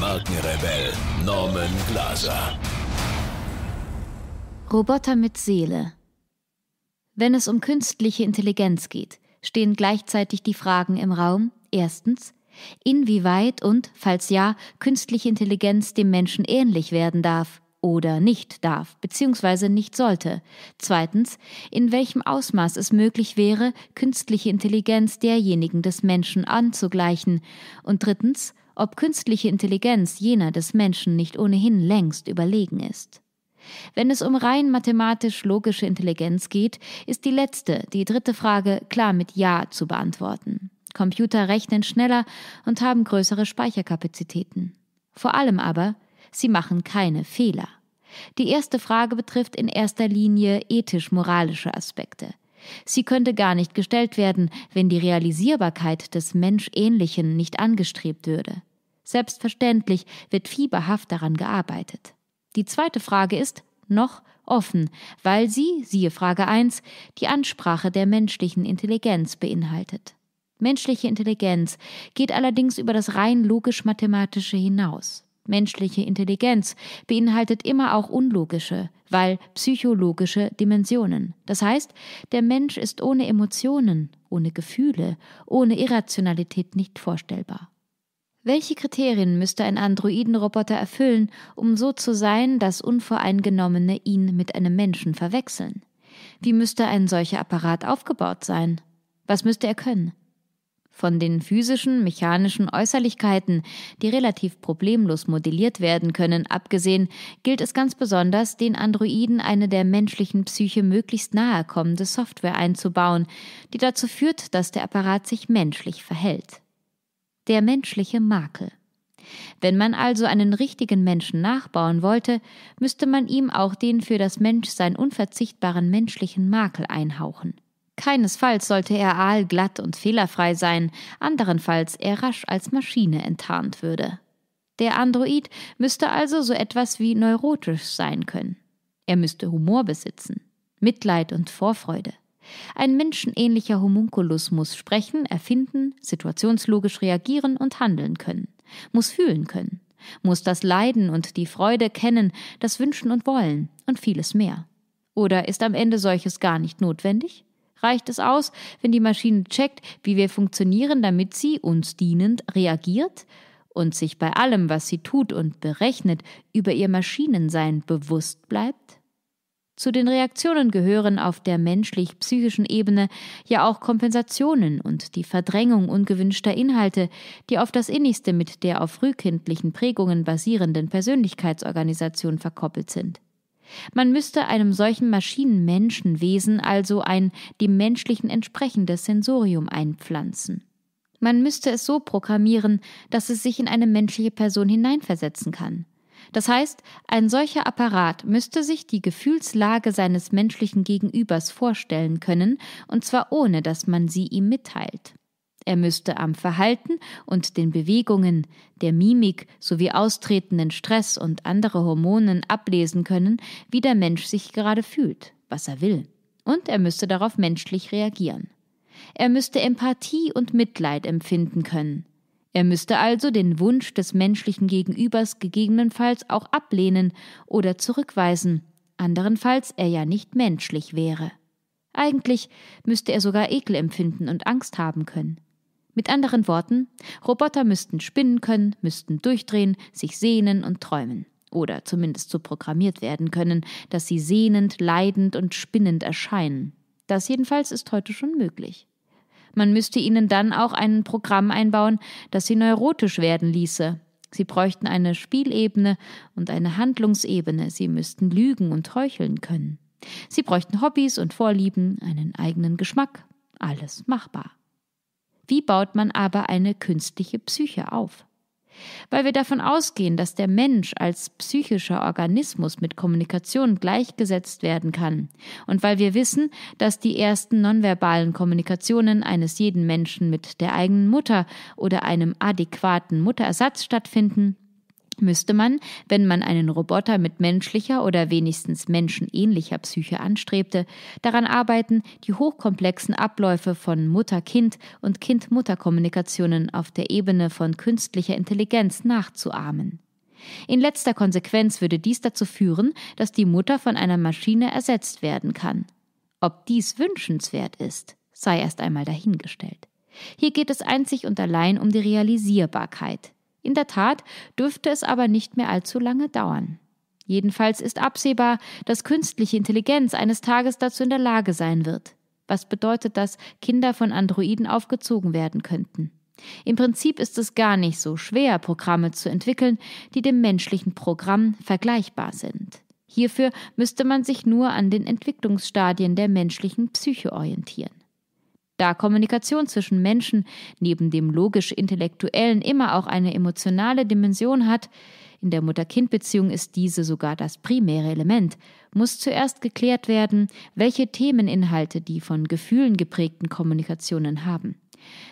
Markenrebell Norman Glaser. Roboter mit Seele. Wenn es um künstliche Intelligenz geht, stehen gleichzeitig die Fragen im Raum. Erstens, inwieweit und, falls ja, künstliche Intelligenz dem Menschen ähnlich werden darf oder nicht darf bzw. nicht sollte. Zweitens, in welchem Ausmaß es möglich wäre, künstliche Intelligenz derjenigen des Menschen anzugleichen. Und drittens, ob künstliche Intelligenz jener des Menschen nicht ohnehin längst überlegen ist. Wenn es um rein mathematisch-logische Intelligenz geht, ist die letzte, die dritte Frage klar mit Ja zu beantworten. Computer rechnen schneller und haben größere Speicherkapazitäten. Vor allem aber, sie machen keine Fehler. Die erste Frage betrifft in erster Linie ethisch-moralische Aspekte. Sie könnte gar nicht gestellt werden, wenn die Realisierbarkeit des Menschähnlichen nicht angestrebt würde. Selbstverständlich wird fieberhaft daran gearbeitet. Die zweite Frage ist noch offen, weil sie, siehe Frage 1, die Ansprache der menschlichen Intelligenz beinhaltet. Menschliche Intelligenz geht allerdings über das rein logisch-mathematische hinaus. Menschliche Intelligenz beinhaltet immer auch unlogische, weil psychologische Dimensionen. Das heißt, der Mensch ist ohne Emotionen, ohne Gefühle, ohne Irrationalität nicht vorstellbar. Welche Kriterien müsste ein Androidenroboter erfüllen, um so zu sein, dass Unvoreingenommene ihn mit einem Menschen verwechseln? Wie müsste ein solcher Apparat aufgebaut sein? Was müsste er können? Von den physischen, mechanischen Äußerlichkeiten, die relativ problemlos modelliert werden können, abgesehen, gilt es ganz besonders, den Androiden eine der menschlichen Psyche möglichst nahe kommende Software einzubauen, die dazu führt, dass der Apparat sich menschlich verhält der menschliche Makel. Wenn man also einen richtigen Menschen nachbauen wollte, müsste man ihm auch den für das Menschsein unverzichtbaren menschlichen Makel einhauchen. Keinesfalls sollte er aalglatt und fehlerfrei sein, anderenfalls er rasch als Maschine enttarnt würde. Der Android müsste also so etwas wie neurotisch sein können. Er müsste Humor besitzen, Mitleid und Vorfreude. Ein menschenähnlicher Homunculus muss sprechen, erfinden, situationslogisch reagieren und handeln können, muss fühlen können, muss das Leiden und die Freude kennen, das Wünschen und Wollen und vieles mehr. Oder ist am Ende solches gar nicht notwendig? Reicht es aus, wenn die Maschine checkt, wie wir funktionieren, damit sie uns dienend reagiert und sich bei allem, was sie tut und berechnet, über ihr Maschinensein bewusst bleibt? Zu den Reaktionen gehören auf der menschlich-psychischen Ebene ja auch Kompensationen und die Verdrängung ungewünschter Inhalte, die auf das Innigste mit der auf frühkindlichen Prägungen basierenden Persönlichkeitsorganisation verkoppelt sind. Man müsste einem solchen Maschinenmenschenwesen also ein dem menschlichen entsprechendes Sensorium einpflanzen. Man müsste es so programmieren, dass es sich in eine menschliche Person hineinversetzen kann. Das heißt, ein solcher Apparat müsste sich die Gefühlslage seines menschlichen Gegenübers vorstellen können, und zwar ohne dass man sie ihm mitteilt. Er müsste am Verhalten und den Bewegungen, der Mimik sowie austretenden Stress und andere Hormonen ablesen können, wie der Mensch sich gerade fühlt, was er will. Und er müsste darauf menschlich reagieren. Er müsste Empathie und Mitleid empfinden können. Er müsste also den Wunsch des menschlichen Gegenübers gegebenenfalls auch ablehnen oder zurückweisen, anderenfalls er ja nicht menschlich wäre. Eigentlich müsste er sogar Ekel empfinden und Angst haben können. Mit anderen Worten, Roboter müssten spinnen können, müssten durchdrehen, sich sehnen und träumen. Oder zumindest so programmiert werden können, dass sie sehnend, leidend und spinnend erscheinen. Das jedenfalls ist heute schon möglich. Man müsste ihnen dann auch ein Programm einbauen, das sie neurotisch werden ließe. Sie bräuchten eine Spielebene und eine Handlungsebene. Sie müssten lügen und heucheln können. Sie bräuchten Hobbys und Vorlieben, einen eigenen Geschmack. Alles machbar. Wie baut man aber eine künstliche Psyche auf? Weil wir davon ausgehen, dass der Mensch als psychischer Organismus mit Kommunikation gleichgesetzt werden kann und weil wir wissen, dass die ersten nonverbalen Kommunikationen eines jeden Menschen mit der eigenen Mutter oder einem adäquaten Mutterersatz stattfinden, müsste man, wenn man einen Roboter mit menschlicher oder wenigstens menschenähnlicher Psyche anstrebte, daran arbeiten, die hochkomplexen Abläufe von Mutter-Kind- und Kind-Mutter-Kommunikationen auf der Ebene von künstlicher Intelligenz nachzuahmen. In letzter Konsequenz würde dies dazu führen, dass die Mutter von einer Maschine ersetzt werden kann. Ob dies wünschenswert ist, sei erst einmal dahingestellt. Hier geht es einzig und allein um die Realisierbarkeit, in der Tat dürfte es aber nicht mehr allzu lange dauern. Jedenfalls ist absehbar, dass künstliche Intelligenz eines Tages dazu in der Lage sein wird. Was bedeutet, dass Kinder von Androiden aufgezogen werden könnten? Im Prinzip ist es gar nicht so schwer, Programme zu entwickeln, die dem menschlichen Programm vergleichbar sind. Hierfür müsste man sich nur an den Entwicklungsstadien der menschlichen Psyche orientieren. Da Kommunikation zwischen Menschen neben dem logisch-intellektuellen immer auch eine emotionale Dimension hat, in der Mutter-Kind-Beziehung ist diese sogar das primäre Element, muss zuerst geklärt werden, welche Themeninhalte die von Gefühlen geprägten Kommunikationen haben.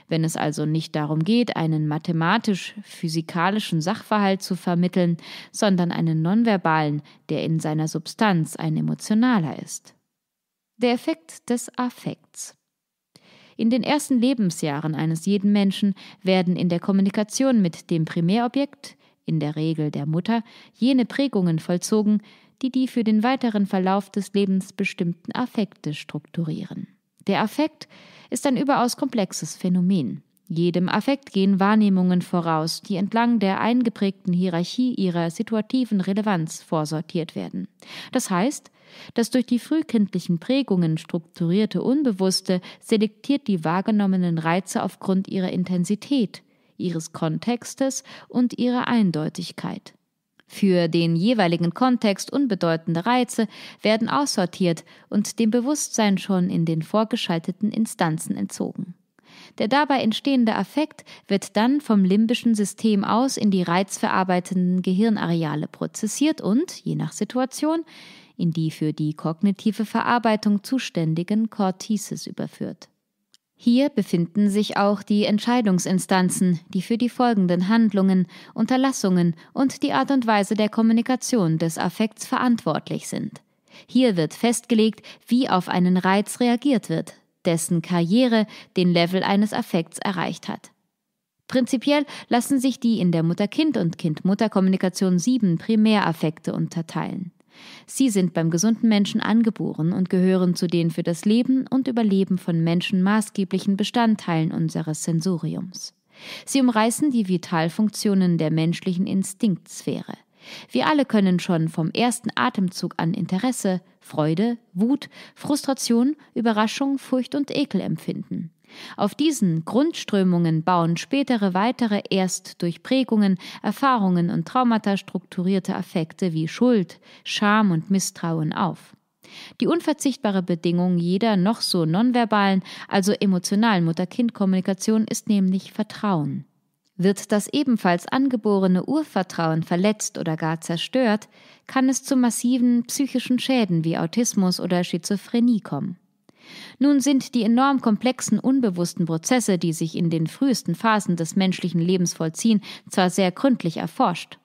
Wenn es also nicht darum geht, einen mathematisch-physikalischen Sachverhalt zu vermitteln, sondern einen nonverbalen, der in seiner Substanz ein emotionaler ist. Der Effekt des Affekts. In den ersten Lebensjahren eines jeden Menschen werden in der Kommunikation mit dem Primärobjekt, in der Regel der Mutter, jene Prägungen vollzogen, die die für den weiteren Verlauf des Lebens bestimmten Affekte strukturieren. Der Affekt ist ein überaus komplexes Phänomen. Jedem Affekt gehen Wahrnehmungen voraus, die entlang der eingeprägten Hierarchie ihrer situativen Relevanz vorsortiert werden. Das heißt, das durch die frühkindlichen Prägungen strukturierte Unbewusste selektiert die wahrgenommenen Reize aufgrund ihrer Intensität, ihres Kontextes und ihrer Eindeutigkeit. Für den jeweiligen Kontext unbedeutende Reize werden aussortiert und dem Bewusstsein schon in den vorgeschalteten Instanzen entzogen. Der dabei entstehende Affekt wird dann vom limbischen System aus in die reizverarbeitenden Gehirnareale prozessiert und, je nach Situation, in die für die kognitive Verarbeitung zuständigen Cortices überführt. Hier befinden sich auch die Entscheidungsinstanzen, die für die folgenden Handlungen, Unterlassungen und die Art und Weise der Kommunikation des Affekts verantwortlich sind. Hier wird festgelegt, wie auf einen Reiz reagiert wird, dessen Karriere den Level eines Affekts erreicht hat. Prinzipiell lassen sich die in der Mutter-Kind- und Kind-Mutter-Kommunikation sieben Primäraffekte unterteilen. Sie sind beim gesunden Menschen angeboren und gehören zu den für das Leben und Überleben von Menschen maßgeblichen Bestandteilen unseres Sensoriums. Sie umreißen die Vitalfunktionen der menschlichen Instinktsphäre. Wir alle können schon vom ersten Atemzug an Interesse, Freude, Wut, Frustration, Überraschung, Furcht und Ekel empfinden. Auf diesen Grundströmungen bauen spätere weitere erst durch Prägungen, Erfahrungen und Traumata strukturierte Affekte wie Schuld, Scham und Misstrauen auf. Die unverzichtbare Bedingung jeder noch so nonverbalen, also emotionalen Mutter-Kind-Kommunikation ist nämlich Vertrauen. Wird das ebenfalls angeborene Urvertrauen verletzt oder gar zerstört, kann es zu massiven psychischen Schäden wie Autismus oder Schizophrenie kommen. Nun sind die enorm komplexen unbewussten Prozesse, die sich in den frühesten Phasen des menschlichen Lebens vollziehen, zwar sehr gründlich erforscht.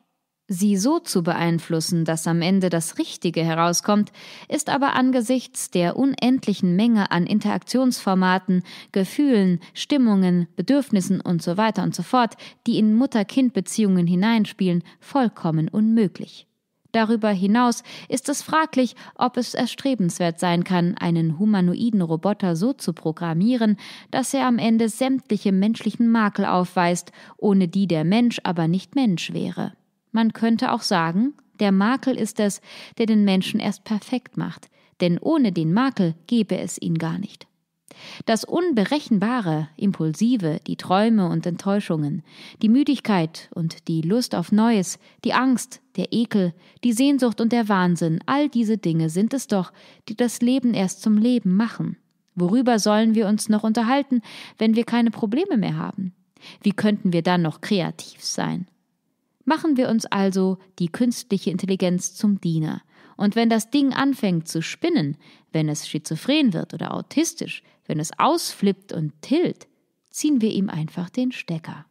Sie so zu beeinflussen, dass am Ende das Richtige herauskommt, ist aber angesichts der unendlichen Menge an Interaktionsformaten, Gefühlen, Stimmungen, Bedürfnissen usw. So weiter und so fort, die in Mutter-Kind-Beziehungen hineinspielen, vollkommen unmöglich. Darüber hinaus ist es fraglich, ob es erstrebenswert sein kann, einen humanoiden Roboter so zu programmieren, dass er am Ende sämtliche menschlichen Makel aufweist, ohne die der Mensch aber nicht Mensch wäre. Man könnte auch sagen, der Makel ist es, der den Menschen erst perfekt macht, denn ohne den Makel gäbe es ihn gar nicht. Das Unberechenbare, Impulsive, die Träume und Enttäuschungen, die Müdigkeit und die Lust auf Neues, die Angst, der Ekel, die Sehnsucht und der Wahnsinn, all diese Dinge sind es doch, die das Leben erst zum Leben machen. Worüber sollen wir uns noch unterhalten, wenn wir keine Probleme mehr haben? Wie könnten wir dann noch kreativ sein? Machen wir uns also die künstliche Intelligenz zum Diener, und wenn das Ding anfängt zu spinnen, wenn es schizophren wird oder autistisch, wenn es ausflippt und tilt, ziehen wir ihm einfach den Stecker.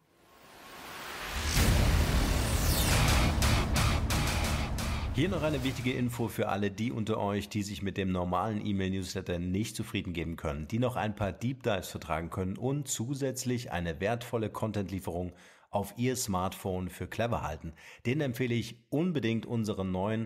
Hier noch eine wichtige Info für alle die unter euch, die sich mit dem normalen E-Mail-Newsletter nicht zufrieden geben können, die noch ein paar Deep Dives vertragen können und zusätzlich eine wertvolle Content-Lieferung auf ihr Smartphone für clever halten. Den empfehle ich unbedingt unseren neuen